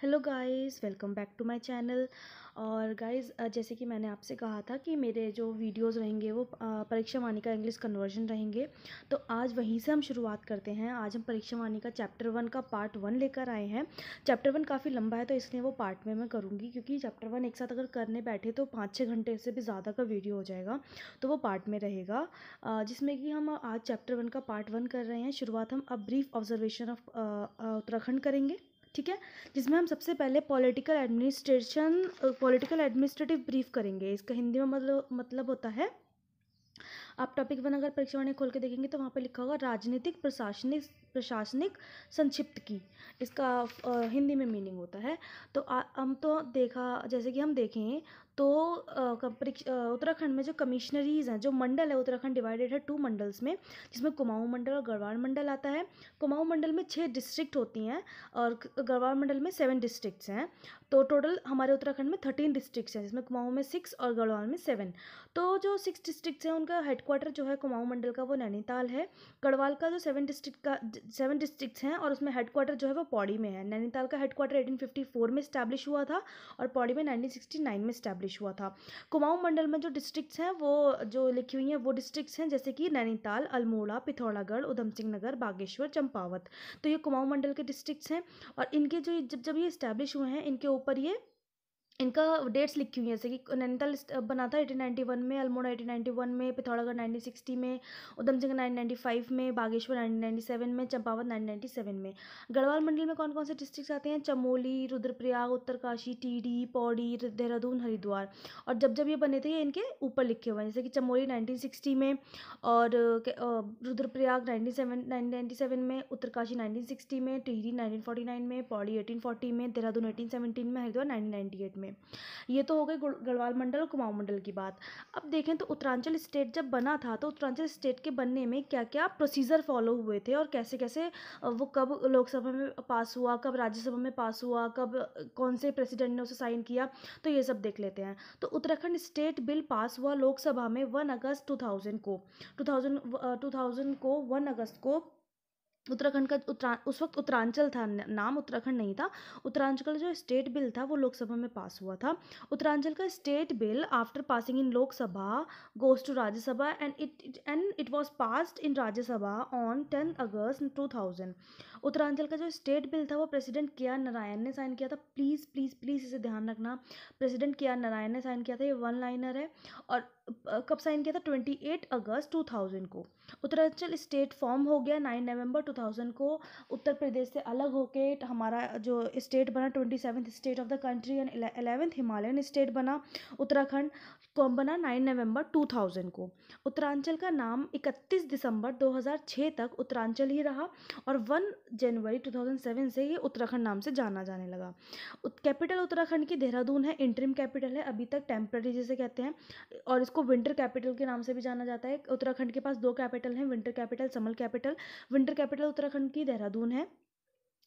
hello guys welcome back to my channel और guys जैसे कि मैंने आपसे कहा था कि मेरे जो वीडियोस रहेंगे वो परीक्षा वाणी का इंग्लिश कन्वर्जन रहेंगे तो आज वहीं से हम शुरुआत करते हैं आज हम परीक्षा वाणी का चैप्टर वन का पार्ट वन लेकर आए हैं चैप्टर वन काफ़ी लंबा है तो इसलिए वो पार्ट में मैं करूँगी क्योंकि चैप्टर वन एक साथ अगर करने बैठे तो पाँच छः घंटे से भी ज़्यादा का वीडियो हो जाएगा तो वो पार्ट में रहेगा जिसमें कि हम आज चैप्टर वन का पार्ट वन कर रहे हैं शुरुआत हम अब ब्रीफ ऑब्जर्वेशन ऑफ उत्तराखंड करेंगे ठीक है जिसमें हम सबसे पहले political administration political administrative brief करेंगे इसका हिंदी में मतलब मतलब होता है आप टॉपिक वन अगर परीक्षा वाणी खोल के देखेंगे तो वहाँ पर लिखा होगा राजनीतिक प्रशासनिक प्रशासनिक संक्षिप्त की इसका आ, हिंदी में मीनिंग होता है तो हम तो देखा जैसे कि हम देखें तो उत्तराखंड में जो कमिश्नरीज़ हैं जो मंडल है उत्तराखंड डिवाइडेड है टू मंडल्स में जिसमें कुमाऊं मंडल और गढ़वाल मंडल आता है कुमाऊँ मंडल में छः डिस्ट्रिक्ट होती हैं और गढ़वाल मंडल में सेवन डिस्ट्रिक्ट्स हैं तो टोटल हमारे उत्तराखंड में थर्टीन डिस्ट्रिक्ट्स हैं जिसमें कुमाऊँ में सिक्स और गढ़वाल में सेवन तो जो सिक्स डिस्ट्रिक्ट्स हैं उनका हेडक्वार्टर जो है कुमाऊँ मंडल का वो नैनीताल है गढ़वाल का जो सेवन डिस्ट्रिक्ट का सेवन डिस्ट्रिक्ट्स हैं और उसमें हेडक्वार्टर जो है वो पौड़ी में है नैनीताल का हेडक्वार्टर एटीन में स्टैब्लिश हुआ था और पौड़ी में नाइनटीन में स्टैब्लिश पब्लिश हुआ था कुमाऊं मंडल में जो डिस्ट्रिक्ट्स हैं वो जो लिखी हुई हैं वो डिस्ट्रिक्ट्स हैं जैसे कि नैनीताल अल्मोड़ा पिथौरागढ़ उधम सिंह नगर बागेश्वर चंपावत तो ये कुमाऊं मंडल के डिस्ट्रिक्ट्स हैं और इनके जो जब जब ये इस्टेब्लिश हुए हैं इनके ऊपर ये इनका डेट्स लिखी हुई है जैसे कि नैनीताल बना था एटीन नाइन्टी वन में अल्मोड़ा एटीन नाइन्टी वन में पिथौरागढ़ नाइनटीन सिक्सटी में Udham Singh nine ninety five में बागेश्वर नाइनटीन नाइन्टी सेवन में चंपावत नाइन नाइन्टी सेवन में गढ़वाल मंडल में कौन कौन से डिस्ट्रिक्ट आते हैं चमोली रुद्रप्रयाग उत्तरकाशी टीडी पौड़ी देहरादून हरिद्वार और जब जब ये बने थे ये इनके ऊपर लिखे हुए हैं जैसे कि चमोली नाइनटीन सिक्सटी में और Rudraprayag nineteen seven nineteen ninety seven में उत्तरकाशी नाइनटीन सिक्सटी में टीडी नाइनटीन फोर्टी नाइन में पौड़ी एटीन फोर्टी में देहरादून एटीन सेवनटीन में हरिद्वार नाइनटीन नाइन्टी एट में में ये तो हो गई गढ़वाल मंडल और कुमाऊं मंडल की बात अब देखें तो उत्तरांचल स्टेट जब बना था तो उत्तरांचल स्टेट के बनने में क्या क्या प्रोसीजर फॉलो हुए थे और कैसे कैसे वो कब लोकसभा में पास हुआ कब राज्यसभा में पास हुआ कब कौन से प्रेसिडेंट ने उसे साइन किया तो ये सब देख लेते हैं तो उत्तराखंड स्टेट बिल पास हुआ लोकसभा में वन अगस्त टू थाउजेंड को टू टू थाउजेंड को वन अगस्त को उत्तराखंड का उत्तरा उस वक्त उत्तरांचल था नाम उत्तराखंड नहीं था उत्तरांचल जो स्टेट बिल था वो लोकसभा में पास हुआ था उत्तरांचल का state bill after passing in Lok Sabha goes to Rajya Sabha and it and it was passed in Rajya Sabha on ten August two thousand Uttaranchal का जो स्टेट बिल था वो प्रेसिडेंट के आर नारायण ने साइन किया था प्लीज़ प्लीज़ प्लीज़ इसे ध्यान रखना प्रेसिडेंट के आर नारायण ने साइन किया था ये वन लाइनर है और कब साइन किया था ट्वेंटी एट अगस्त टू थाउजेंड को उत्तरांचल स्टेट फॉर्म हो गया नाइन नवंबर टू थाउजेंड को उत्तर प्रदेश से अलग होके हमारा जो स्टेट बना twenty seventh state of the country and eleventh Himalayan state बना उत्तराखंड कौन बना नाइन नवंबर टू थाउजेंड को उत्तरांचल का नाम इकतीस दिसंबर दो हज़ार छः तक उत्तरांचल ही रहा और वन जनवरी टू थाउजेंड सेवन से ये उत्तराखंड नाम से जाना जाने लगा कैपिटल उत्तराखंड की देहरादून है इंटरिम कैपिटल है अभी तक टेम्प्रेरी जिसे कहते हैं और इसको इसको विंटर कैपिटल के नाम से भी जाना जाता है उत्तराखंड के पास दो कैपिटल हैं winter capital summer capital winter capital Uttarakhand की देहरादून है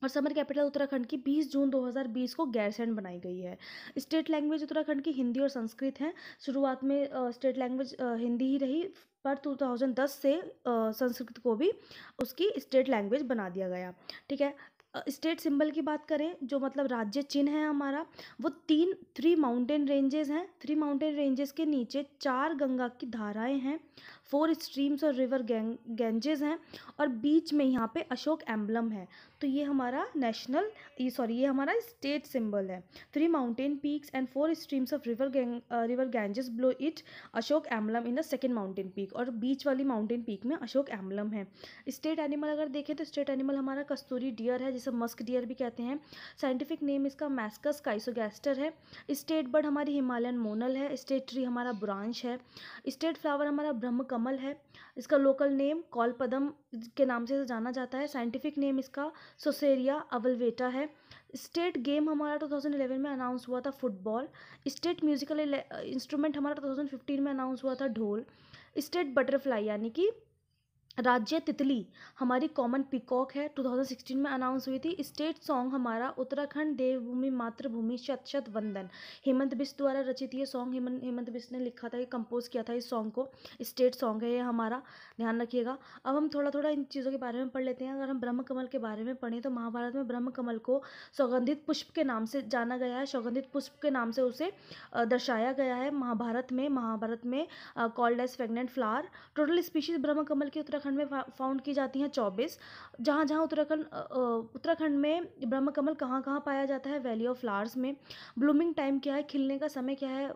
और समर कैपिटल उत्तराखंड की 20 जून 2020 को गैरसैंड बनाई गई है स्टेट लैंग्वेज उत्तराखंड की हिंदी और संस्कृत है शुरुआत में स्टेट लैंग्वेज हिंदी ही रही पर 2010 से संस्कृत को भी उसकी स्टेट लैंग्वेज बना दिया गया ठीक है स्टेट सिंबल की बात करें जो मतलब राज्य चिन्ह है हमारा वो तीन थ्री माउंटेन रेंजेस हैं थ्री माउंटेन रेंजेस के नीचे चार गंगा की धाराएं हैं फोर स्ट्रीम्स और रिवर गेंजेज हैं और बीच में यहाँ पे अशोक एम्बलम है तो ये हमारा नेशनल ये सॉरी ये हमारा स्टेट सिंबल है three mountain peaks and four streams of river river Ganges below it Ashok emblem in the second mountain peak और बीच वाली माउंटेन पीक में अशोक एम्बलम है स्टेट एनिमल अगर देखें तो स्टेट एनिमल हमारा कस्तूरी डियर है जिसे मस्क डियर भी कहते हैं साइंटिफिक नेम इसका मैस्कस काइसोगैस्टर है स्टेट बर्ड हमारी हिमालयन मोनल है स्टेट ट्री हमारा ब्रांच है स्टेट फ्लावर हमारा ब्रह्म कमल है इसका लोकल नेम कॉलपदम के नाम से जाना जाता है साइंटिफिक नेम इसका सोसेरिया अवलवेटा है स्टेट गेम हमारा 2011 तो में अनाउंस हुआ था फुटबॉल स्टेट म्यूजिकल इंस्ट्रूमेंट हमारा 2015 में अनाउंस हुआ था ढोल स्टेट बटरफ्लाई यानी कि राज्य तितली हमारी कॉमन पिकॉक है 2016 में अनाउंस हुई थी स्टेट सॉन्ग हमारा उत्तराखंड देवभूमि मातृभूमि शत शत वंदन हेमंत बिस्त द्वारा रचित ये सॉन्ग हेमंत हेमंत बिस्त ने लिखा था ये कंपोज किया था इस सॉन्ग को स्टेट सॉन्ग है ये हमारा ध्यान रखिएगा अब हम थोड़ा थोड़ा इन चीज़ों के बारे में पढ़ लेते हैं अगर हम ब्रह्म कमल के बारे में पढ़ें तो महाभारत में ब्रह्म कमल को सौगंधित पुष्प के नाम से जाना गया है सौगंधित पुष्प के नाम से उसे दर्शाया गया है महाभारत में महाभारत में called as fragrant flower total species Brahma Kamal की उत्तराखंड उत्तराखंड में फाउंड की जाती हैं चौबीस जहाँ जहाँ उत्तराखंड उत्तराखंड में ब्रह्म कमल कहाँ कहाँ पाया जाता है वैली ऑफ फ्लावर्स में ब्लूमिंग टाइम क्या है खिलने का समय क्या है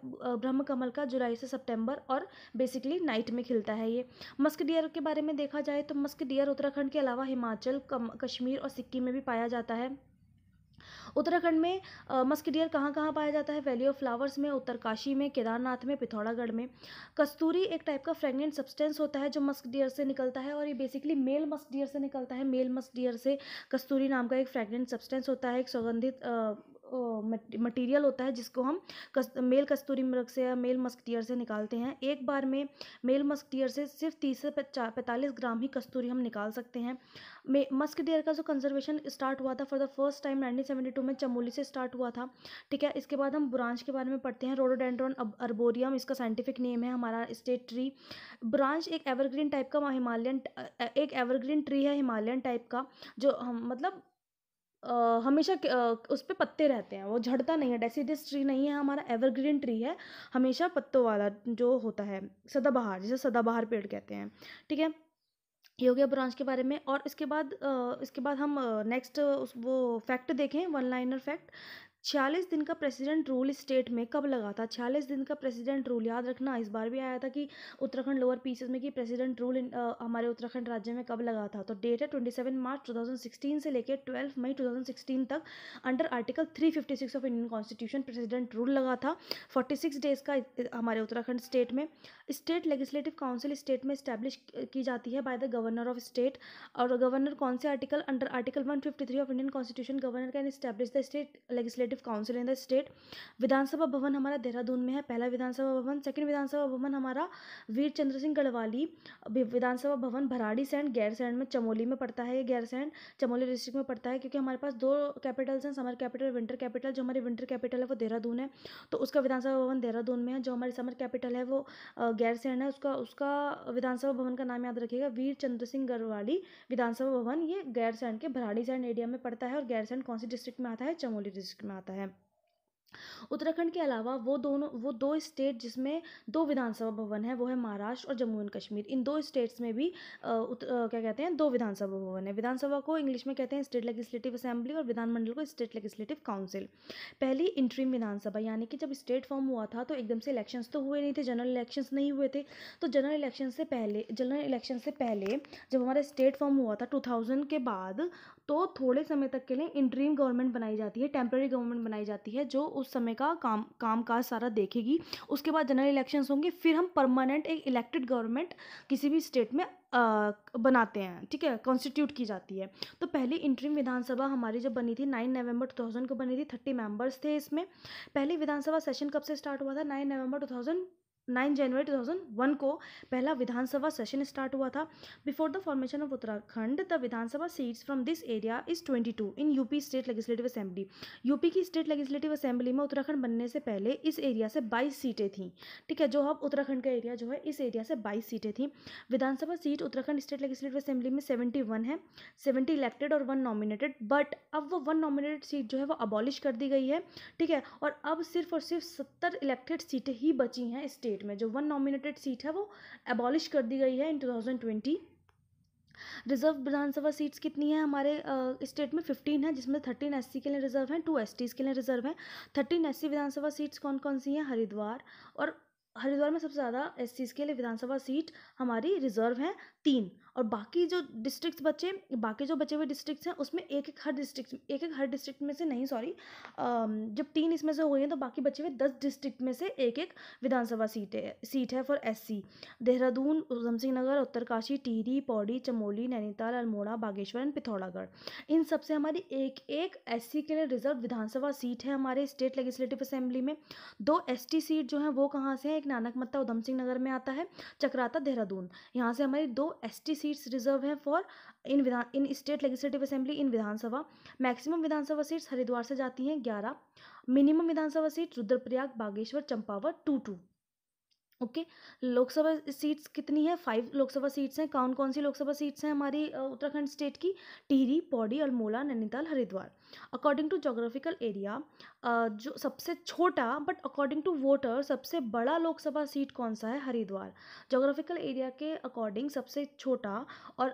ब्रह्म कमल का जुलाई से सितंबर और बेसिकली नाइट में खिलता है ये मस्क डियर के बारे में देखा जाए तो मस्क डियर उत्तराखंड के अलावा हिमाचल कश्मीर और सिक्किम में भी पाया जाता है उत्तराखंड में मस्कडियर कहाँ कहाँ पाया जाता है वैली ऑफ फ्लावर्स में उत्तरकाशी में केदारनाथ में पिथौरागढ़ में कस्तूरी एक टाइप का फ्रेगनेंट सब्सटेंस होता है जो डियर से निकलता है और ये बेसिकली मेल डियर से निकलता है मेल डियर से कस्तूरी नाम का एक फ्रेगनेंट सब्सटेंस होता है एक सुगंधित मटेरियल होता है जिसको हम कस, मेल कस्तूरी मृग से या मेल मस्कटियर से निकालते हैं एक बार में मेल मस्कटियर से सिर्फ तीस से पैंतालीस ग्राम ही कस्तूरी हम निकाल सकते हैं मे मस्कटियर का जो कंजर्वेशन स्टार्ट हुआ था for the first time nineteen में चमोली से स्टार्ट हुआ था ठीक है इसके बाद हम ब्रांच के बारे में पढ़ते हैं रोडोडेंड्रॉन अर्बोरियम इसका साइंटिफिक नेम है हमारा स्टेट ट्री ब्रांच एक एवरग्रीन टाइप का हिमालयन एक एवरग्रीन ट्री है हिमालयन टाइप का जो हम मतलब हमेशा उस पर पत्ते रहते हैं वो झड़ता नहीं है डेसीडस ट्री नहीं है हमारा एवरग्रीन ट्री है हमेशा पत्तों वाला जो होता है सदाबहार जिसे सदाबहार पेड़ कहते हैं ठीक है ये हो गया ब्रांच के बारे में और इसके बाद इसके बाद हम नेक्स्ट उस वो फैक्ट देखें वन लाइनर फैक्ट छियालीस दिन का प्रेसिडेंट रूल स्टेट में कब लगा था छियालीस दिन का प्रेसिडेंट रूल याद रखना इस बार भी आया था कि उत्तराखंड लोअर पीसेस में कि प्रेसिडेंट रूल हमारे उत्तराखंड राज्य में कब लगा था तो डेट है twenty seven March two thousand sixteen से लेकर ट्वेल्व मई टू थाउजेंड सिक्सटीन तक under article three fifty six of Indian constitution president rule लगा था फोर्टी सिक्स डेज का हमारे उत्तराखंड स्टेट में स्टेट लेजिस्लेटिव काउंसिल स्टेट में स्टैब्लिश की जाती है by the governor of state और गवर्नर कौन से article under article one fifty three of Indian constitution governor can establish the state legislative legislative council in the state Vidhan Sabha Bhavan हमारा देहरादून में है पहला विधानसभा भवन सेकंड विधानसभा भवन हमारा वीर चंद्र सिंह गढ़वाली विधानसभा भवन भराड़ी सैंड गैरसैंड में चमोली में पड़ता है ये गैरसैंड चमोली डिस्ट्रिक्ट में पड़ता है क्योंकि हमारे पास दो कैपिटल्स हैं समर कैपिटल विंटर कैपिटल जो हमारी विंटर कैपिटल है वो देहरादून है तो उसका विधानसभा भवन देहरादून में है जो हमारी समर कैपिटल है वो गैरसैंड है उसका उसका विधानसभा भवन का नाम याद रखिएगा वीर चंद्र सिंह गढ़वाली विधानसभा भवन ये गैरसैंड के भराड़ी सैंड एरिया में पड़ता है और गैरसैंड कौन सी डिस्ट्रिक्ट में आता है चमोली डिस्ट्रिक्ट में आता है आता है उत्तराखंड के अलावा वो दोनों वो दो स्टेट जिसमें दो विधानसभा भवन है वो है महाराष्ट्र और जम्मू एंड कश्मीर इन दो स्टेट्स में भी आ, उत, आ, क्या कहते हैं दो विधानसभा भवन है विधानसभा को इंग्लिश में कहते हैं स्टेट लेजिस्लेटिव असेंबली और विधानमंडल को स्टेट लेजिस्लेटिव काउंसिल पहली इंट्रीम विधानसभा यानी कि जब स्टेट फॉर्म हुआ था तो एकदम से इलेक्शंस तो हुए नहीं थे जनरल इलेक्शंस नहीं हुए थे तो जनरल इलेक्शन से पहले जनरल इलेक्शन से पहले जब हमारा स्टेट फॉर्म हुआ था टू के बाद तो थोड़े समय तक के लिए इंट्रीम गवर्नमेंट बनाई जाती है टेम्प्रेरी गवर्नमेंट बनाई जाती है जो उस समय का काम काम काज सारा देखेगी उसके बाद जनरल इलेक्शंस होंगे फिर हम परमानेंट एक इलेक्टेड गवर्नमेंट किसी भी स्टेट में आ, बनाते हैं ठीक है कॉन्स्टिट्यूट की जाती है तो पहली इंट्रीम विधानसभा हमारी जब बनी थी नाइन नवंबर टू थाउजेंड को बनी थी थर्टी मेंबर्स थे इसमें पहली विधानसभा सेशन कब से स्टार्ट हुआ था नाइन नवंबर टू थाउजेंड 9 जनवरी 2001 को पहला विधानसभा सेशन स्टार्ट हुआ था before the formation of Uttarakhand the Vidhan Sabha seats from this area is 22 in UP state legislative assembly UP की स्टेट लेजिस्लेटिव असेंबली में उत्तराखंड बनने से पहले इस एरिया से 22 सीटें थी ठीक है जो अब उत्तराखंड का एरिया जो है इस एरिया से 22 सीटें थी Vidhan Sabha seat Uttarakhand state legislative assembly में वन है सेवेंटी इलेक्टेड और वन नॉमिनेटेड बट अब वो वन नॉमिनेटेड सीट जो है वो अबॉलिश कर दी गई है ठीक है और अब सिर्फ और सिर्फ सत्तर इलेक्टेड सीटें ही बची हैं स्टेट स्टेट में जो वन नॉमिनेटेड सीट है वो एबॉलिश कर दी गई है इन टू रिजर्व विधानसभा सीट्स कितनी है हमारे स्टेट में फिफ्टीन है जिसमें थर्टीन एस के लिए रिजर्व हैं टू एस के लिए रिजर्व हैं थर्टीन एस विधानसभा सीट्स कौन कौन सी हैं हरिद्वार और हरिद्वार में सबसे ज़्यादा एस के लिए विधानसभा सीट हमारी रिजर्व है तीन और बाकी जो डिस्ट्रिक्ट बचे बाकी जो बचे हुए डिस्ट्रिक्ट हैं उसमें एक एक हर डिस्ट्रिक्ट एक एक हर डिस्ट्रिक्ट में से नहीं सॉरी जब तीन इसमें से हो गई हैं तो बाकी बचे हुए दस डिस्ट्रिक्ट में से एक एक विधानसभा सीट है सीट है for S Dehradun Udham Singh Nagar Uttarkashi Tehri Pauri Chamoli Nainital Almora Bageshwar and Pithoragarh इन सबसे हमारी एक एक एस के लिए रिजर्व विधानसभा सीट है हमारे स्टेट लेजिस्लेटिव असेंबली में दो एस सीट जो हैं वो कहाँ से है एक नानक मत्ता उधम सिंह नगर में आता है चक्राता देहरादून यहाँ से हमारी दो एसटी सीट्स रिजर्व हैं for in Vidhan in state legislative assembly in Vidhan Sabha maximum Vidhan Sabha seats Haridwar से जाती हैं ग्यारह minimum Vidhan Sabha seat Rudraprayag Bageshwar Champawat two two okay Lok Sabha seats कितनी है फाइव लोकसभा सीट्स हैं कौन कौन सी लोकसभा सीट्स हैं हमारी उत्तराखंड स्टेट की Tehri Pauri Almora Nainital Haridwar according to geographical area जो सबसे छोटा बट अकॉर्डिंग टू वोटर सबसे बड़ा लोकसभा सीट कौन सा है हरिद्वार जोग्राफिकल एरिया के अकॉर्डिंग सबसे छोटा और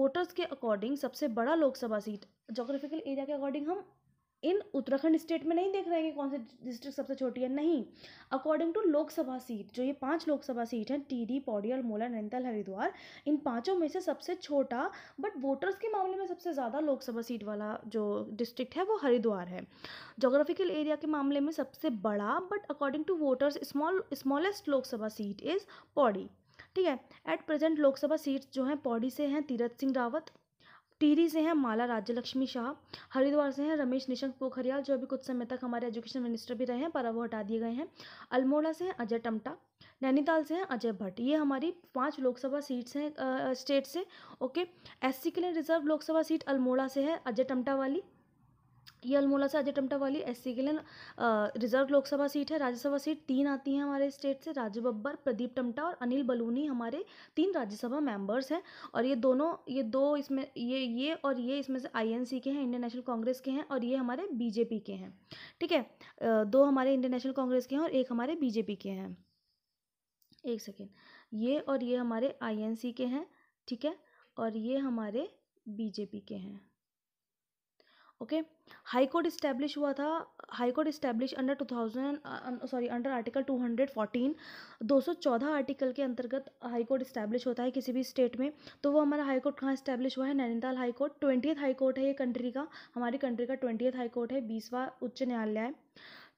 वोटर्स के अकॉर्डिंग सबसे बड़ा लोकसभा सीट जोग्राफिकल एरिया के अकॉर्डिंग हम इन उत्तराखंड स्टेट में नहीं देख रहे हैं कि कौन सी डिस्ट्रिक्ट सबसे छोटी है नहीं अकॉर्डिंग टू लोकसभा सीट जो ये पांच लोकसभा सीट हैं टीडी और मोला नैनीताल हरिद्वार इन पांचों में से सबसे छोटा बट वोटर्स के मामले में सबसे ज़्यादा लोकसभा सीट वाला जो डिस्ट्रिक्ट है वो हरिद्वार है जोग्राफिकल एरिया के मामले में सबसे बड़ा but according to voters small smallest Lok Sabha seat is Pauri ठीक है एट प्रेजेंट लोकसभा सीट जो हैं पौड़ी से हैं तीरथ सिंह रावत टिहरी से हैं माला राज्य लक्ष्मी शाह हरिद्वार से हैं रमेश निशंक पोखरियाल जो अभी कुछ समय तक हमारे एजुकेशन मिनिस्टर भी रहे हैं पर अब वो हटा दिए गए हैं अल्मोड़ा से हैं अजय टमटा नैनीताल से हैं अजय भट्ट ये हमारी पांच लोकसभा सीट्स हैं स्टेट से ओके एससी के लिए रिजर्व लोकसभा सीट अल्मोड़ा से है अजय टमटा वाली ये अल्मोला से अजय टमटा वाली एस के लिए रिजर्व लोकसभा सीट है राज्यसभा सीट तीन आती हैं हमारे स्टेट से राजू बब्बर प्रदीप टमटा और अनिल बलूनी हमारे तीन राज्यसभा मेंबर्स हैं और ये दोनों ये दो इसमें ये ये और ये इसमें से आईएनसी के हैं इंडियन नेशनल कांग्रेस के हैं और ये हमारे बीजेपी के हैं ठीक है दो हमारे इंडियन नेशनल कांग्रेस के हैं और एक हमारे बीजेपी के हैं एक सेकेंड ये और ये हमारे आई के हैं ठीक है और ये हमारे बीजेपी के हैं ओके हाई कोर्ट इस्टेब्लिश हुआ था high court establish under two thousand sorry under article two hundred fourteen दो सौ चौदह आर्टिकल के अंतर्गत हाई कोर्ट इस्टेब्लिश होता है किसी भी स्टेट में तो वो हमारा हाई कोर्ट कहाँ इस्टेब्लिश हुआ है Nainital high court twenty high court है ये कंट्री का हमारी कंट्री का ट्वेंटी हाई कोर्ट है बीसवा उच्च न्यायालय है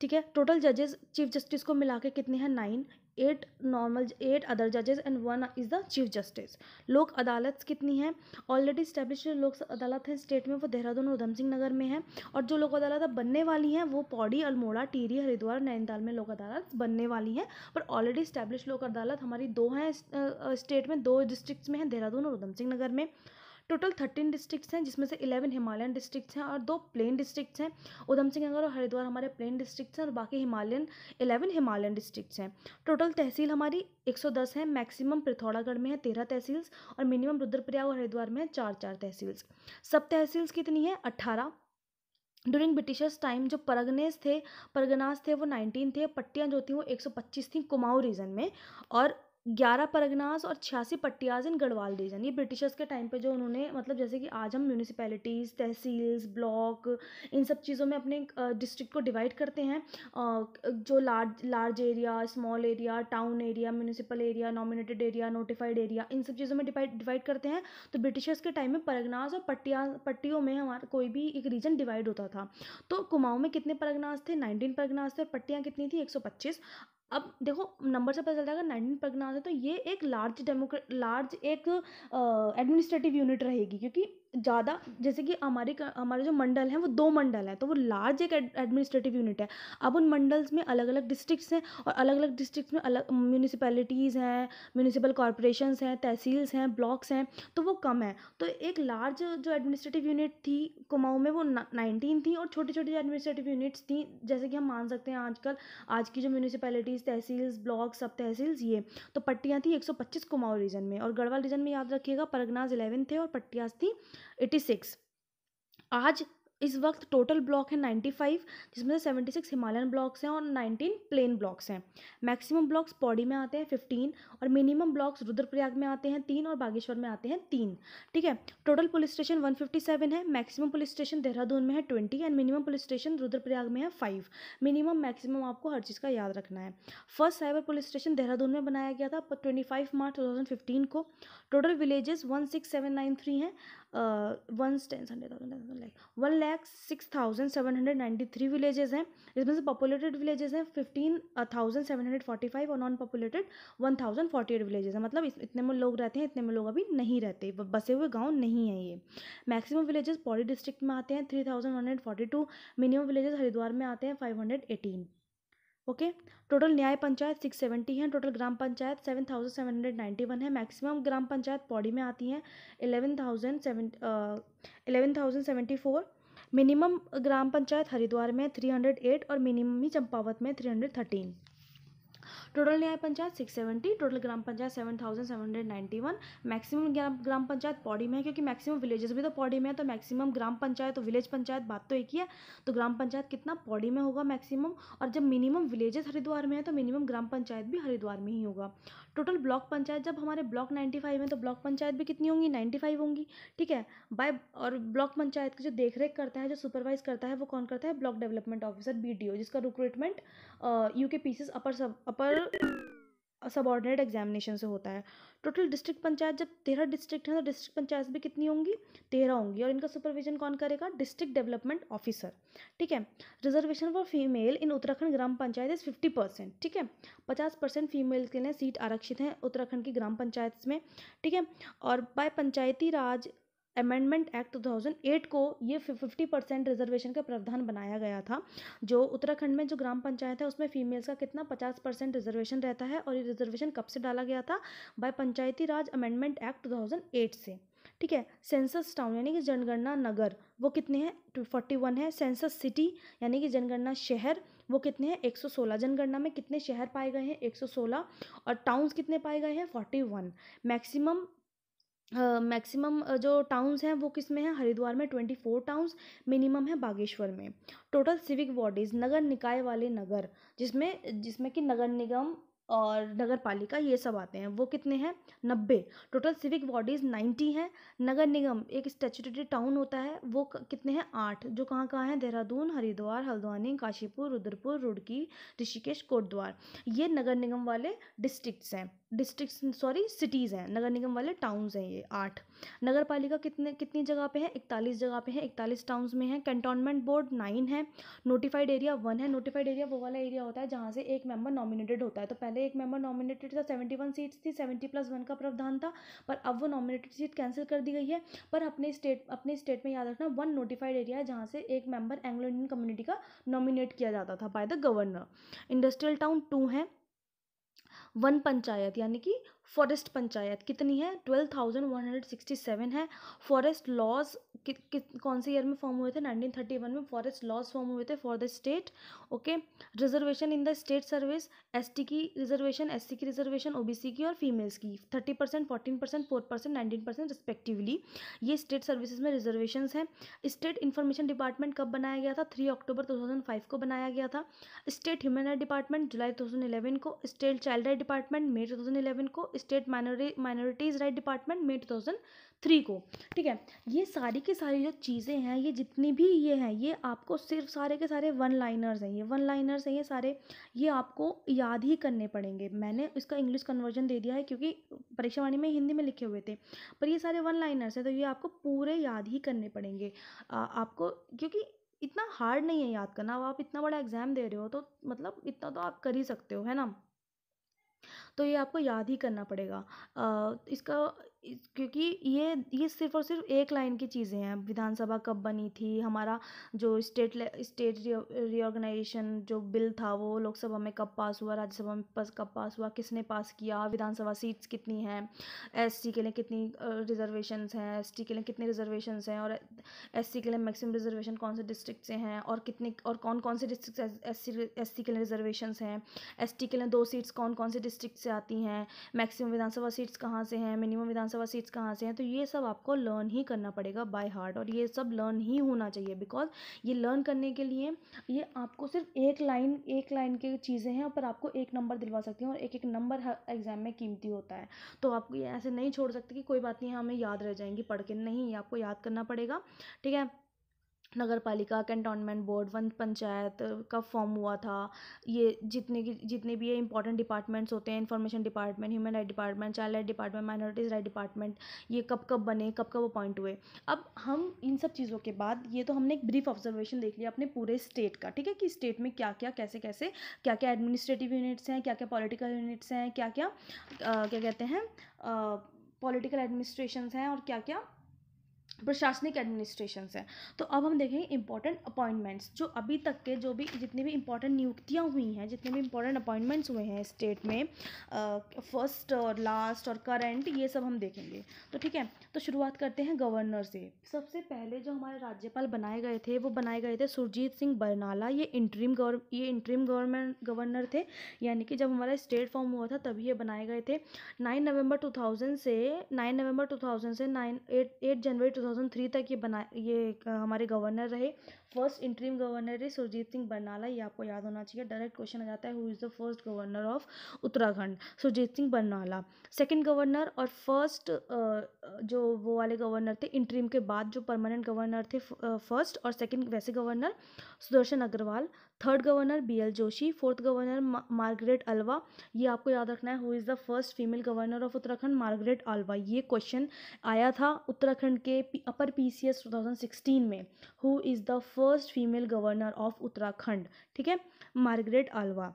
ठीक है टोटल जजेस चीफ जस्टिस को मिला के कितने हैं nine eight normal eight other जजेस and one is the chief justice Lok Adalat कितनी हैं ऑलरेडी स्टैब्लिश लोक अदालत है स्टेट में वो देहरादून और उधम सिंह नगर में है और जो लोक अदालत अब बनने वाली हैं वो पौड़ी अल्मोड़ा टीरी हरिद्वार नैनीताल में लोक अदालत बनने वाली हैं पर ऑलरेडी स्टैब्लिश लोक अदालत हमारी दो हैं स्टेट में दो डिस्ट्रिक्ट में है देहरादून और उधम सिंह नगर में टोटल थर्टीन डिस्ट्रिक्ट हैं जिसमें से इलेवन हिमालयन डिस्ट्रिक्ट हैं और दो प्लेन डिस्ट्रिक्ट हैं उधम सिंह नगर और हरिद्वार हमारे प्लेन डिस्ट्रिक्ट हैं और बाकी हिमालयन इलेवन हिमालयन डिस्ट्रिक्ट हैं टोटल तहसील हमारी एक सौ दस है मैक्सिमम पिथौरागढ़ में है तेरह तहसील्स और मिनिमम रुद्रप्रयाग और हरिद्वार में है चार चार तहसील्स सब तहसील्स कितनी है अट्ठारह ड्यूरिंग ब्रिटिशर्स टाइम जो परगनेस थे परगनास थे वो नाइनटीन थे पट्टियाँ जो थी वो एक सौ पच्चीस थी कुमाऊँ रीजन में और ग्यारह परगनास और छियासी पट्टियाज इन गढ़वाल रीजन ये ब्रिटिशर्स के टाइम पे जो उन्होंने मतलब जैसे कि आज हम म्यूनिसपैलिटीज़ तहसील्स ब्लॉक इन सब चीज़ों में अपने डिस्ट्रिक्ट को डिवाइड करते हैं जो large large area small area town area municipal area nominated area notified area इन सब चीज़ों में डिवाइड डिवाइड करते हैं तो ब्रिटिशर्स के टाइम में परगनास और पट्टिया पट्टियों में हमारा कोई भी एक रीजन डिवाइड होता था तो कुमाऊँ में कितने परगनास थे नाइनटीन परगनास थे और पट्टियाँ कितनी थी एक सौ पच्चीस अब देखो नंबर से पता चलता है अगर नाइनटीन परगनाज है तो ये एक लार्ज डेमोक्रे लार्ज एक एडमिनिस्ट्रेटिव यूनिट रहेगी क्योंकि ज़्यादा जैसे कि हमारे हमारे जो मंडल हैं वो दो मंडल हैं तो वो लार्ज एक एडमिनिस्ट्रेटिव यूनिट है अब उन मंडल्स में अलग अलग डिस्ट्रिक्ट्स हैं और अलग अलग डिस्ट्रिक्ट्स में अलग म्यूनिसपैलिटीज़ हैं म्यूनिसिपल कॉरपोरेशंस हैं तहसील्स हैं ब्लॉक्स हैं तो वो कम है तो एक लार्ज जो एडमिनिस्ट्रेटिव यूनिट थी कुमाऊँ में वो नाइनटीन थी और छोटी छोटी एडमिनिस्ट्रेटिव यूनिट्स थी जैसे कि हम मान सकते हैं आजकल आज की जो म्यूनसिपैलिटीज़ तहसील्स ब्लॉक सब तहसील्स ये तो पट्टियाँ थी एक सौ पच्चीस कुमाऊँ रीजन में और गढ़वाल रीजन में याद रखिएगा परगनाज इलेवन थे और पट्टियास थी एटी सिक्स आज इस वक्त टोटल ब्लॉक है नाइन्टी फाइव जिसमें से सिक्स हिमालयन ब्लॉक्स हैं और नाइनटीन प्लेन ब्लॉक्स हैं मैक्सिमम ब्लॉक्स पौड़ी में आते हैं फिफ्टीन और मिनिमम ब्लॉक्स रुद्रप्रयाग में आते हैं तीन और बागेश्वर में आते हैं तीन ठीक है total police station one fifty seven है मैक्सिमम पुलिस स्टेशन देहरादून में है twenty and minimum police station Rudraprayag में है फाइव मिनिमम मैक्सिमम आपको हर चीज़ का याद रखना है first cyber police station Dehradun में बनाया गया था ट्वेंटी फाइव मार्च टू को total villages one six seven nine three हैं one ten hundred thousand lakh one lakh six thousand seven hundred ninety three villages हैं जिसमें से पॉपुलेटेड विलेजेस हैं fifteen thousand seven hundred forty five और non populated one thousand forty eight villages हैं मतलब इतने में लोग रहते हैं इतने में लोग अभी नहीं रहते बसे हुए गाँव नहीं हैं ये मैक्सिमम विलेजेस पौड़ी डिस्ट्रिक्ट में आते हैं three thousand one hundred forty two minimum villages Haridwar में आते हैं five hundred eighteen okay total Nyaya panchayat six seventy है total gram panchayat seven thousand seven hundred ninety one है मैक्सिमम ग्राम पंचायत पौड़ी में आती हैं eleven thousand seven eleven thousand seventy four minimum gram panchayat Haridwar में three hundred eight और मिनिमम ही चंपावत में three hundred thirteen total Nyaya panchayat six seventy total gram panchayat seven thousand seven hundred ninety one maximum gram panchayat Pauri में है क्योंकि मैक्सिमम विलेजेस भी तो पौड़ी में है तो मैक्सिमम ग्राम पंचायत और विलेज पंचायत बात तो एक ही है तो ग्राम पंचायत कितना पौड़ी में होगा मैक्सिमम और जब मिनिमम विलेजेस हरिद्वार में है तो मिनिमम ग्राम पंचायत भी हरिद्वार में ही होगा टोटल ब्लॉक पंचायत जब हमारे ब्लॉक नाइन्टी फाइव है तो ब्लॉक पंचायत भी कितनी होंगी नाइन्टी फाइव होंगी ठीक है बाय और ब्लॉक पंचायत की जो देख रेख करता है जो सुपरवाइज करता है वो कौन करता है ब्लॉक डेवलपमेंट ऑफिसर बी जिसका recruitment U K PCS upper sub upper subordinate examination से होता है टोटल डिस्ट्रिक्ट पंचायत जब तेरह डिस्ट्रिक्ट हैं तो डिस्ट्रिक्ट पंचायत भी कितनी होंगी तेरह होंगी और इनका सुपरविजन कौन करेगा डिस्ट्रिक्ट डेवलपमेंट ऑफिसर ठीक है reservation for female in Uttarakhand gram panchayat is fifty percent ठीक है पचास परसेंट फीमेल के लिए सीट आरक्षित हैं उत्तराखंड की ग्राम पंचायत में ठीक है और by Panchayati Raj amendment act 2008 को ये 50 परसेंट रिजर्वेशन का प्रावधान बनाया गया था जो उत्तराखंड में जो ग्राम पंचायत है उसमें फीमेल्स का कितना 50 परसेंट रिजर्वेशन रहता है और ये रिजर्वेशन कब से डाला गया था by Panchayati Raj amendment act 2008 से ठीक है सेंसस टाउन यानी कि जनगणना नगर वो कितने हैं फोर्टी वन है सेंसस सिटी यानी कि जनगणना शहर वो कितने हैं एक सौ सोलह जनगणना में कितने शहर पाए गए हैं एक सौ सोलह और टाउन्स कितने पाए गए हैं फोर्टी वन मैक्सिमम मैक्सिमम जो टाउन्स हैं वो किस में हैं हरिद्वार में ट्वेंटी फोर टाउन्स मिनिमम है बागेश्वर में टोटल सिविक बॉडीज़ नगर निकाय वाले नगर जिसमें जिसमें कि नगर निगम और नगर पालिका ये सब आते हैं वो कितने हैं नब्बे टोटल सिविक बॉडीज़ नाइन्टी हैं नगर निगम एक स्टेचुटरी टाउन होता है वो कितने हैं आठ जो कहाँ कहाँ हैं देहरादून हरिद्वार हल्द्वानी काशीपुर रुद्रपुर रुड़की ऋषिकेश कोटद्वार ये नगर निगम वाले डिस्ट्रिक्ट हैं डिस्ट्रिक्ट सॉरी सिटीज़ हैं नगर निगम वाले टाउन्स हैं ये आठ नगर पालिका कितने कितनी जगह पे है इकतालीस जगह पे है इकतालीस टाउन्स में है कंटोनमेंट बोर्ड नाइन है नोटिफाइड एरिया वन है नोटिफाइड एरिया वो वाला एरिया होता है जहाँ से एक मेंबर नॉमिनेटेड होता है तो पहले एक मेंबर नॉमिनेटेड था सेवेंटी वन सीट्स थी सेवेंटी प्लस वन का प्रावधान था पर अब वो नॉमिनेटेड सीट कैंसिल कर दी गई है पर अपने स्टेट अपने स्टेट में याद रखना वन नोटिफाइड एरिया है जहाँ से एक मेंबर एंग्लो इंडियन कम्युनिटी का नॉमिनेट किया जाता था by the governor industrial town two है वन पंचायत यानी कि फॉरेस्ट पंचायत कितनी है twelve thousand one hundred sixty seven है फॉरेस्ट लॉज कि, कि, कौन से ईयर में फॉर्म हुए थे नाइनटीन थर्टी वन में फॉरेस्ट लॉज फॉर्म हुए थे for the state okay reservation in the state service S T की रिजर्वेशन एस सी की रिजर्वेशन ओ बी सी की और फीमेल्स की thirty percent fourteen percent four percent nineteen percent respectively ये state services में reservation है स्टेट इन्फॉर्मेशन डिपार्टमेंट कब बनाया गया था three October two thousand five को बनाया गया था state human right department July two thousand eleven को state child right department May two thousand eleven को state minority minorities right department May two thousand three को ठीक है ये सारी की सारी जो चीज़ें हैं ये जितनी भी ये हैं ये आपको सिर्फ सारे के सारे वन लाइनर्स हैं ये वन लाइनर्स हैं ये सारे ये आपको याद ही करने पड़ेंगे मैंने इसका इंग्लिश कन्वर्जन दे दिया है क्योंकि परीक्षा वाणी में हिंदी में लिखे हुए थे पर ये सारे वन लाइनर्स हैं तो ये आपको पूरे याद ही करने पड़ेंगे आ, आपको क्योंकि इतना हार्ड नहीं है याद करना अब आप इतना बड़ा एग्ज़ाम दे रहे हो तो मतलब इतना तो आप कर ही सकते हो है ना तो ये आपको याद ही करना पड़ेगा इसका क्योंकि ये ये सिर्फ़ और सिर्फ एक लाइन की चीज़ें हैं विधानसभा कब बनी थी हमारा जो स्टेट स्टेट रिओर्गनाइजेशन जो बिल था वो लोकसभा में कब पास हुआ राज्यसभा में पास कब पास हुआ किसने पास किया विधानसभा सीट्स कितनी हैं एससी के लिए कितनी रिजर्वेशंस हैं एसटी के लिए कितने रिजर्वेशन हैं और एस के लिए मैक्सिमम रिजर्वेशन कौन से डिस्ट्रिक्ट से हैं और कितने और कौन कौन से डिस्ट्रिक्ट एस सी के लिए रिजर्वेशन हैं एस के लिए दो सीट्स कौन कौन से डिस्ट्रिक्ट से आती हैं मैक्सिमम विधानसभा सीट्स कहाँ से हैं मिनिमम विधानसभा आंसर सीट्स कहाँ से हैं तो ये सब आपको लर्न ही करना पड़ेगा बाय हार्ट और ये सब लर्न ही होना चाहिए बिकॉज ये लर्न करने के लिए ये आपको सिर्फ एक लाइन एक लाइन की चीज़ें हैं पर आपको एक नंबर दिलवा सकती हैं और एक एक नंबर हर एग्ज़ाम में कीमती होता है तो आप ये ऐसे नहीं छोड़ सकते कि कोई बात नहीं हाँ, हमें याद रह जाएंगी पढ़ के नहीं आपको याद करना पड़ेगा ठीक है नगर पालिका कंटोनमेंट बोर्ड वन पंचायत का फॉर्म हुआ था ये जितने की जितने भी ये इंपॉर्टेंट डिपार्टमेंट्स होते हैं information department human right department child right department minorities right department ये कब कब बने कब कब अपॉइंट हुए अब हम इन सब चीज़ों के बाद ये तो हमने एक ब्रीफ ऑब्जर्वेशन देख लिया अपने पूरे स्टेट का ठीक है कि स्टेट में क्या क्या कैसे कैसे क्या क्या एडमिनिस्ट्रेटिव यूनिट्स हैं क्या क्या पॉलिटिकल यूनिट्स हैं क्या क्या क्या कहते हैं पॉलिटिकल एडमिनिस्ट्रेशन हैं और क्या क्या प्रशासनिक एडमिनिस्ट्रेशन है तो अब हम देखेंगे इंपॉर्टेंट अपॉइंटमेंट्स जो अभी तक के जो भी जितनी भी इंपॉर्टेंट नियुक्तियाँ हुई हैं जितने भी इंपॉर्टेंट अपॉइंटमेंट्स हुए हैं स्टेट में फर्स्ट और लास्ट और करंट ये सब हम देखेंगे तो ठीक है तो शुरुआत करते हैं गवर्नर से सबसे पहले जो हमारे राज्यपाल बनाए गए थे वो बनाए गए थे सुरजीत सिंह बरनाला ये इंट्रीम गवर् ये इंट्रीम गवर्नमेंट गवर्नर थे यानी कि जब हमारा स्टेट फॉर्म हुआ था तभी ये बनाए गए थे नाइन नवंबर टू से नाइन नवंबर टू से नाइन एट एट जनवरी 2003 तक ये बना ये हमारे गवर्नर रहे फर्स्ट इंटरीम गवर्नर रहे सुरजीत सिंह बरनाला ये आपको याद होना चाहिए डायरेक्ट क्वेश्चन आ जाता है who is the first governor of Uttarakhand Surjit Singh Barnala second governor और फर्स्ट जो वो वाले गवर्नर थे इंटरीम के बाद जो परमानेंट गवर्नर थे फर्स्ट और सेकेंड वैसे governor Sudarshan Agarwal third governor B L Joshi fourth governor Margaret Alva ये आपको याद रखना है who is the first female governor of Uttarakhand Margaret Alva ये क्वेश्चन आया था उत्तराखंड के upper P C S two thousand sixteen में who is the first female governor of Uttarakhand ठीक है Margaret Alva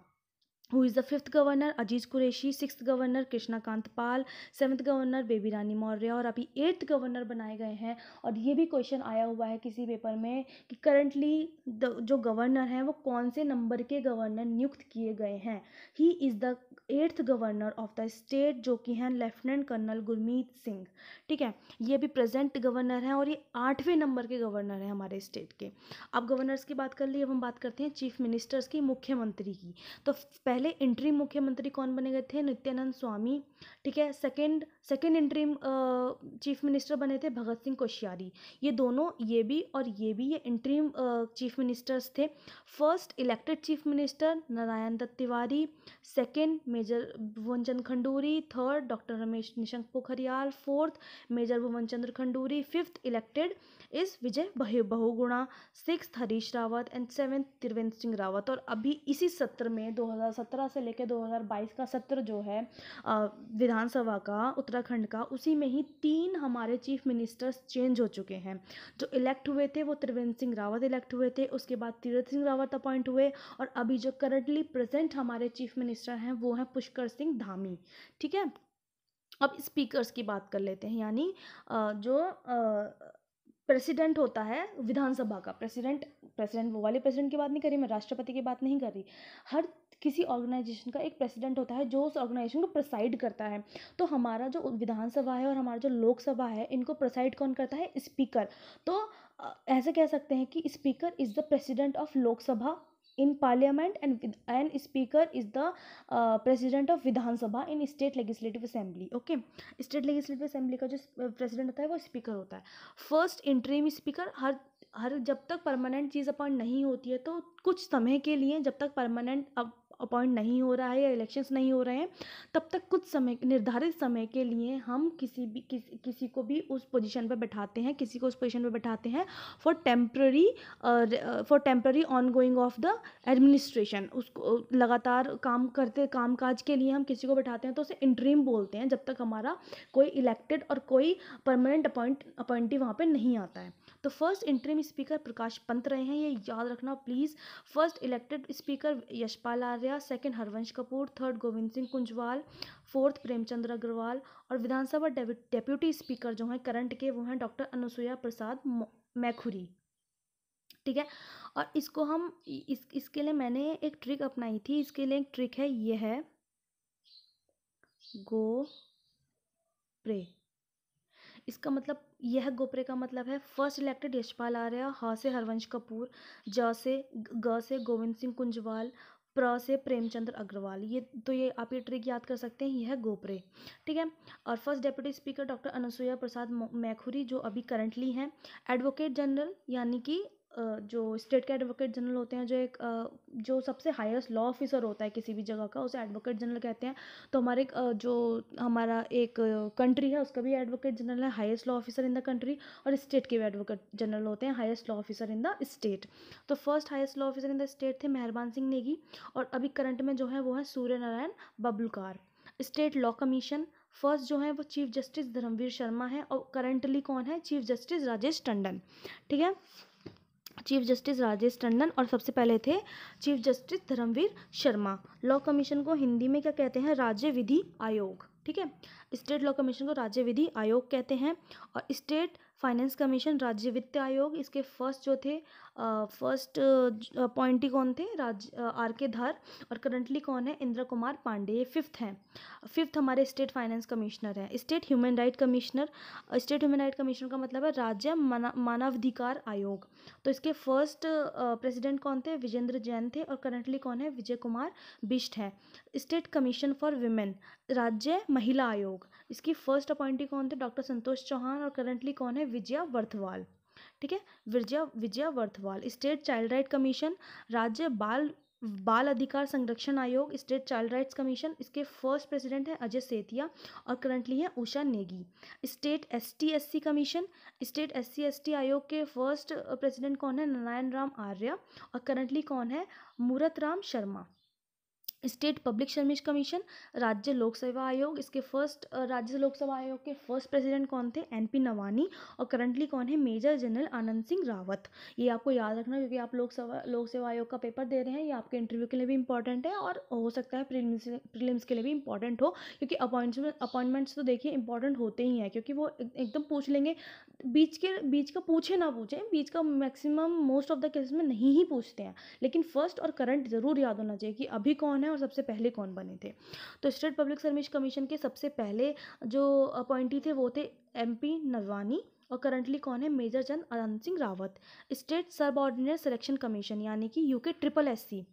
who is the fifth governor Aziz Qureshi sixth governor Krishnakant Pal pal governor Baby Rani Maurya और अभी eighth governor बनाए गए हैं और ये भी क्वेश्चन आया हुआ है किसी पेपर में कि करंटली जो गवर्नर हैं वो कौन से नंबर के गवर्नर नियुक्त किए गए हैं ही is the eighth governor of the state जो कि हैं लेफ्टिनेंट कर्नल गुरमीत सिंह ठीक है ये भी प्रेजेंट गवर्नर हैं और ये आठवें नंबर के गवर्नर हैं हमारे स्टेट के अब गवर्नर्स की बात कर ली अब हम बात करते हैं चीफ मिनिस्टर्स की मुख्यमंत्री की तो पहले इंट्रीम मुख्यमंत्री कौन बने गए थे नित्यानंद स्वामी ठीक है second second interim chief minister बने थे भगत सिंह कोश्यारी ये दोनों ये भी और ये भी ये इंट्रीम चीफ मिनिस्टर्स थे first elected chief minister Narayan Dutt Tiwari second major Bhuvan Chandra Khanduri third doctor Ramesh Nishank Pokhriyal fourth major Bhuvan Chandra Khanduri fifth elected is Vijay Bahuguna six Harish Rawat and seventh Trivendra Singh Rawat और अभी इसी सत्र में दो हज़ार 2017 से लेकर 2022 का सत्र जो है विधानसभा का उत्तराखंड का उसी में ही तीन हमारे चीफ मिनिस्टर्स चेंज हो चुके हैं जो इलेक्ट हुए थे वो त्रिवेंद्र सिंह रावत इलेक्ट हुए थे उसके बाद तीरथ सिंह रावत अपॉइंट हुए और अभी जो करंटली प्रेजेंट हमारे चीफ मिनिस्टर हैं वो हैं पुष्कर सिंह धामी ठीक है अब स्पीकर्स की बात कर लेते हैं यानी जो प्रेसिडेंट होता है विधानसभा का प्रेसिडेंट प्रेसिडेंट वो वाले प्रेसिडेंट की बात नहीं करी मैं राष्ट्रपति की बात नहीं कर रही हर किसी ऑर्गेनाइजेशन का एक प्रेसिडेंट होता है जो उस ऑर्गेनाइजेशन को प्रोसाइड करता है तो हमारा जो विधानसभा है और हमारा जो लोकसभा है इनको प्रोसाइड कौन करता है स्पीकर तो ऐसे कह सकते हैं कि speaker is the president of Lok Sabha in parliament and and speaker is the president of Vidhan Sabha in state legislative assembly okay state legislative assembly का जो प्रेसिडेंट होता है वो स्पीकर होता है फर्स्ट इंट्रीम स्पीकर हर हर जब तक परमानेंट चीज़ अपॉइंट नहीं होती है तो कुछ समय के लिए जब तक परमानेंट अब अपॉइंट नहीं हो रहा है या इलेक्शंस नहीं हो रहे हैं तब तक कुछ समय निर्धारित समय के लिए हम किसी भी किस, किसी को भी उस पोजीशन पर बैठाते हैं किसी को उस पोजीशन पर बैठाते हैं for temporary for temporary on going of the administration उसको लगातार काम करते काम काज के लिए हम किसी को बैठाते हैं तो उसे इंट्रीम बोलते हैं जब तक हमारा कोई इलेक्टेड और कोई परमानेंट अपॉइंट अपॉइंटी वहाँ पर नहीं आता है तो first interim speaker Prakash Pant रहे हैं ये याद रखना please first elected speaker Yashpal Arya second Harbans Kapoor third Govind Singh Kunjwal fourth Premchand Agarwal और विधानसभा डेप्यूटी स्पीकर जो हैं करंट के वो हैं डॉक्टर अनुसुईया प्रसाद मैखुरी ठीक है और इसको हम इस इसके लिए मैंने एक ट्रिक अपनाई थी इसके लिए एक ट्रिक है ये है गो प्रे इसका मतलब यह गोपरे का मतलब है फर्स्ट इलेक्टेड यशपाल आर्य ह से हरवंश कपूर ज से ग से गोविंद सिंह कुंजवाल प्र से प्रेमचंद्र अग्रवाल ये तो ये आप ये ट्रिक याद कर सकते हैं यह है गोपरे ठीक है और first deputy speaker doctor Anusuiya Prasad Maikhuri जो अभी करंटली हैं एडवोकेट जनरल यानी कि जो स्टेट के एडवोकेट जनरल होते हैं जो एक जो सबसे हाईएस्ट लॉ ऑफिसर होता है किसी भी जगह का उसे एडवोकेट जनरल कहते हैं तो हमारे जो हमारा एक कंट्री है उसका भी एडवोकेट जनरल है highest law officer in the country और स्टेट के भी एडवोकेट जनरल होते हैं highest law officer in the state तो first highest law officer in the state थे मेहरबान सिंह नेगी और अभी करंट में जो है वो है Surya Narayan Babulkar state law commission first जो है वो चीफ जस्टिस धर्मवीर शर्मा है और करंटली कौन है चीफ जस्टिस राजेश टंडन ठीक है चीफ जस्टिस राजेश टंडन और सबसे पहले थे chief justice Dharmveer Sharma law commission को हिंदी में क्या कहते हैं राज्य विधि आयोग ठीक है स्टेट लॉ कमीशन को राज्य विधि आयोग कहते हैं और स्टेट फाइनेंस कमीशन राज्य वित्त आयोग इसके फर्स्ट जो थे फर्स्ट अपॉइंटी कौन थे राज आर के धार और करंटली कौन है इंद्र कुमार पांडे ये फिफ्थ हैं फिफ्थ हमारे स्टेट फाइनेंस कमिश्नर हैं state human right commissioner state human right commissioner का मतलब है राज्य मानवाधिकार आयोग तो इसके फर्स्ट प्रेसिडेंट कौन थे विजेंद्र जैन थे और करंटली कौन है विजय कुमार बिष्ट हैं स्टेट कमीशन फॉर वुमेन राज्य महिला आयोग इसकी फर्स्ट अपॉइंटी कौन थे डॉक्टर संतोष चौहान और करंटली कौन है विजया वर्थवाल ठीक है Vijaya Vijaya Barthwal state child right commission राज्य बाल बाल अधिकार संरक्षण आयोग स्टेट चाइल्ड राइट्स कमीशन इसके फर्स्ट प्रेसिडेंट हैं अजय सेतिया और करंटली हैं Usha Negi state S SC commission state SC ST आयोग के फर्स्ट प्रेसिडेंट कौन है नारायण राम आर्य और करंटली कौन है Murat Ram Sharma state public service commission राज्य लोक सेवा आयोग इसके फर्स्ट राज्य लोक सेवा आयोग के फर्स्ट प्रेसिडेंट कौन थे एन पी नवानी और करंटली कौन है मेजर जनरल आनंद सिंह रावत ये आपको याद रखना क्योंकि आप लोक सेवा लोक सेवा आयोग का पेपर दे रहे हैं ये आपके इंटरव्यू के लिए भी इंपॉर्टेंट है और हो सकता है प्रिलिम्स के लिए भी इंपॉर्टेंट हो क्योंकि अपॉइंटमेंट अपॉइंटमेंट्स तो देखिए इंपॉर्टेंट होते ही हैं क्योंकि वो एकदम पूछ लेंगे बीच के बीच का पूछे ना पूछें बीच का maximum most of the cases में नहीं ही पूछते हैं लेकिन फर्स्ट और करंट ज़रूर याद होना चाहिए कि अभी कौन है है और सबसे पहले कौन बने थे तो स्टेट पब्लिक सर्विस कमीशन के सबसे पहले जो अपॉइंटी थे वो थे एम पी और करंटली कौन है major Chand Anant Singh Rawat state subordinate selection commission यानी कि यूके ट्रिपल एस सी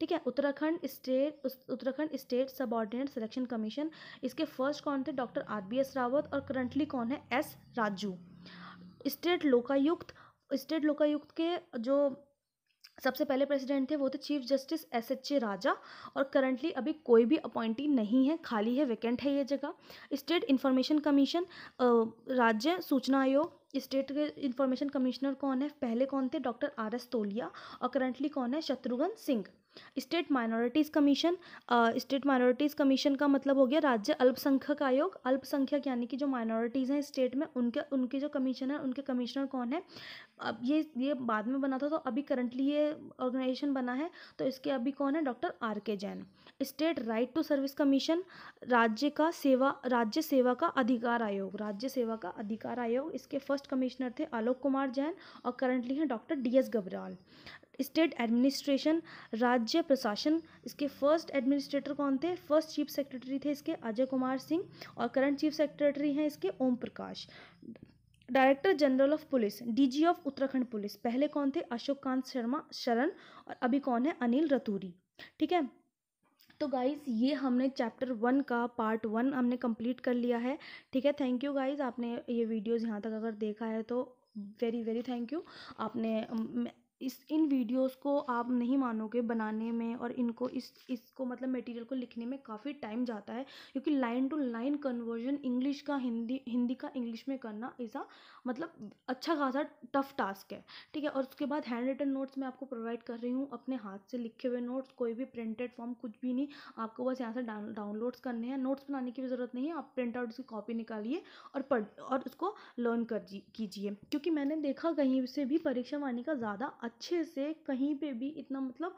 ठीक है Uttarakhand state Uttarakhand state subordinate selection commission इसके फर्स्ट कौन थे doctor R B S Rawat और करंटली कौन है S Raju state Lokayukta state Lokayukta के जो सबसे पहले प्रेसिडेंट थे वो थे chief justice S H A Raja और करंटली अभी कोई भी अपॉइंटी नहीं है खाली है वैकेंट है ये जगह स्टेट इन्फॉर्मेशन कमीशन राज्य सूचना आयोग स्टेट के इन्फॉर्मेशन कमिश्नर कौन है पहले कौन थे डॉक्टर आर एस तोलिया और करंटली कौन है Shatrughan Singh state minorities commission state minorities commission का मतलब हो गया राज्य अल्पसंख्यक आयोग अल्पसंख्यक यानी कि जो माइनॉरिटीज़ हैं स्टेट में उनके उनके जो कमीशन है उनके कमिश्नर कौन है अब ये ये बाद में बना था तो अभी करंटली ये ऑर्गेनाइजेशन बना है तो इसके अभी कौन है doctor R K Jain state right to service commission राज्य का सेवा राज्य सेवा का अधिकार आयोग राज्य सेवा का अधिकार आयोग इसके फर्स्ट कमिश्नर थे आलोक कुमार जैन और करंटली हैं doctor D S Gabral state administration राज्य प्रशासन इसके फर्स्ट एडमिनिस्ट्रेटर कौन थे फर्स्ट चीफ सेक्रेटरी थे इसके अजय कुमार सिंह और करंट चीफ सेक्रेटरी हैं इसके Om Prakash director general of police DG of Uttarakhand police पहले कौन थे अशोक कांत शर्मा शरण और अभी कौन है अनिल रतूरी ठीक है तो गाइज़ ये हमने चैप्टर वन का पार्ट वन हमने कंप्लीट कर लिया है ठीक है थैंक यू गाइज़ आपने ये वीडियोज़ यहाँ तक अगर देखा है तो वेरी वेरी थैंक यू आपने इस इन वीडियोस को आप नहीं मानोगे बनाने में और इनको इस इसको मतलब मटेरियल को लिखने में काफ़ी टाइम जाता है क्योंकि line to line conversion English का हिंदी हिंदी का इंग्लिश में करना ऐसा मतलब अच्छा खासा टफ टास्क है ठीक है और उसके बाद हैंड रिटन नोट्स मैं आपको प्रोवाइड कर रही हूँ अपने हाथ से लिखे हुए नोट्स कोई भी प्रिंटेड फॉर्म कुछ भी नहीं आपको बस यहाँ से डाउनलोड्स करने हैं नोट्स बनाने की भी ज़रूरत नहीं है आप प्रिंट आउट उसकी कॉपी निकालिए और पढ़ और उसको लर्न कर कीजिए क्योंकि मैंने देखा कहीं से भी परीक्षा वाणी का ज़्यादा अच्छे से कहीं पे भी इतना मतलब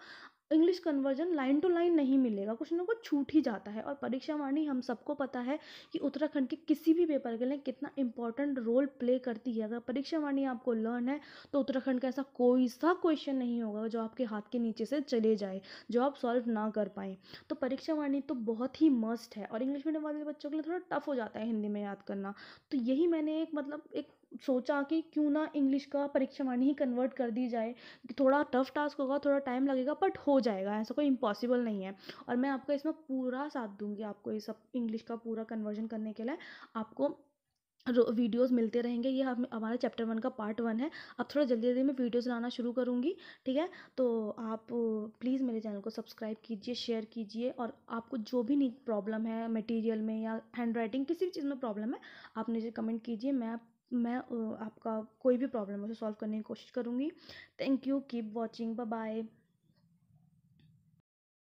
English conversion line to line नहीं मिलेगा कुछ ना कुछ छूट ही जाता है और परीक्षा वाणी हम सबको पता है कि उत्तराखंड के किसी भी पेपर के लिए कितना इंपॉर्टेंट रोल प्ले करती है अगर परीक्षा वाणी आपको लर्न है तो उत्तराखंड का ऐसा कोई सा क्वेश्चन नहीं होगा जो आपके हाथ के नीचे से चले जाए जो आप सॉल्व ना कर पाए तो परीक्षा वाणी तो बहुत ही मस्ट है और इंग्लिश मीडियम वाले बच्चों के लिए थोड़ा टफ हो जाता है हिंदी में याद करना तो यही मैंने एक मतलब एक सोचा कि क्यों ना इंग्लिश का परीक्षा वाणी ही कन्वर्ट कर दी जाए थोड़ा टफ टास्क होगा थोड़ा टाइम लगेगा बट हो जाएगा ऐसा कोई इम्पॉसिबल नहीं है और मैं आपका इसमें पूरा साथ दूंगी आपको ये सब इंग्लिश का पूरा कन्वर्जन करने के लिए आपको वीडियोस मिलते रहेंगे ये हम हमारे चैप्टर वन का पार्ट वन है अब थोड़ा जल्दी जल्दी मैं वीडियोस लाना शुरू करूँगी ठीक है तो आप प्लीज़ मेरे चैनल को सब्सक्राइब कीजिए शेयर कीजिए और आपको जो भी नहीं प्रॉब्लम है मटेरियल में या हैंड राइटिंग किसी भी चीज़ में प्रॉब्लम है आप मुझे कमेंट कीजिए मैं मैं आपका कोई भी प्रॉब्लम है उसे सॉल्व करने की कोशिश करूँगी thank you keep watching bye bye